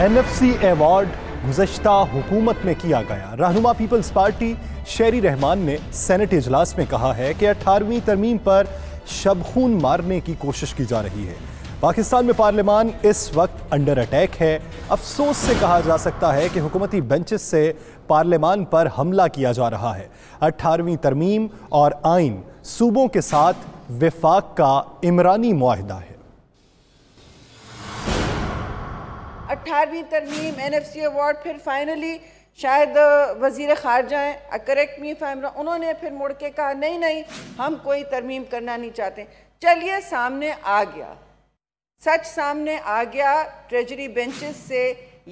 N F C award गुजशत हुकूमत में किया गया रहनुमा पीपल्स पार्टी शेरी रहमान ने सेनेट इजलास में कहा है कि अठारहवीं तरमीम पर शबखून मारने की कोशिश की जा रही है पाकिस्तान में पार्लियामान इस वक्त अंडर अटैक है अफसोस से कहा जा सकता है कि हुकूमती बेंचेस से पार्लियामान पर हमला किया जा रहा है अट्ठारहवीं तरमीम और आइन सूबों के साथ विफाक का इमरानी माहदा है अट्ठारहवीं तरमीम एन एफ सी अवार्ड फिर फाइनली शायद वजीर ख़ारजा हैं करेक्ट मी फैमरा उन्होंने फिर मुड़ के कहा नहीं नहीं हम कोई तरमीम करना नहीं चाहते चलिए सामने आ गया सच सामने आ गया ट्रेजरी बेंचेस से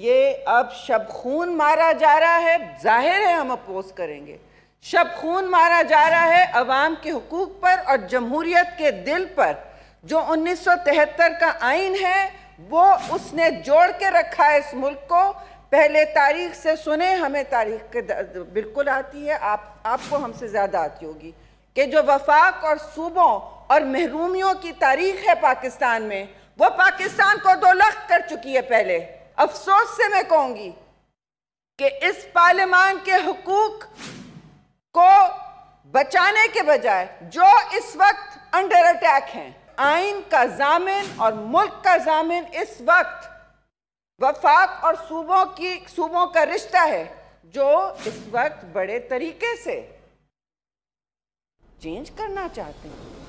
ये अब शब खून मारा जा रहा है जाहिर है हम अपोज करेंगे शब खून मारा जा रहा है अवाम के हकूक़ पर और जमहूरियत के दिल पर जो उन्नीस सौ तिहत्तर का आइन है वो उसने जोड़ के रखा है इस मुल्क को पहले तारीख से सुने हमें तारीख के बिल्कुल आती है आप आपको हमसे ज़्यादा आती होगी कि जो वफाक और सूबों और महरूमियों की तारीख है पाकिस्तान में वो पाकिस्तान को दो लख कर चुकी है पहले अफसोस से मैं कहूँगी कि इस पार्लियामान के हकूक को बचाने के बजाय जो इस वक्त अंडर अटैक हैं आइन का जामिन और मुल्क का जामिन इस वक्त वफाक और सूबों की सूबों का रिश्ता है जो इस वक्त बड़े तरीके से चेंज करना चाहते हैं